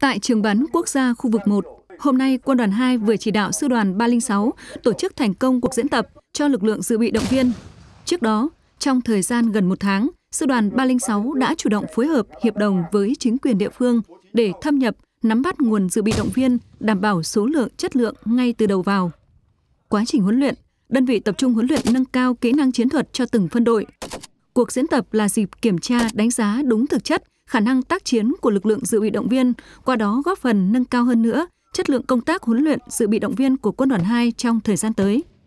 Tại trường bắn quốc gia khu vực 1, hôm nay quân đoàn 2 vừa chỉ đạo sư đoàn 306 tổ chức thành công cuộc diễn tập cho lực lượng dự bị động viên. Trước đó, trong thời gian gần một tháng, sư đoàn 306 đã chủ động phối hợp hiệp đồng với chính quyền địa phương để thâm nhập, nắm bắt nguồn dự bị động viên, đảm bảo số lượng chất lượng ngay từ đầu vào. Quá trình huấn luyện, đơn vị tập trung huấn luyện nâng cao kỹ năng chiến thuật cho từng phân đội. Cuộc diễn tập là dịp kiểm tra đánh giá đúng thực chất khả năng tác chiến của lực lượng dự bị động viên, qua đó góp phần nâng cao hơn nữa chất lượng công tác huấn luyện dự bị động viên của quân đoàn 2 trong thời gian tới.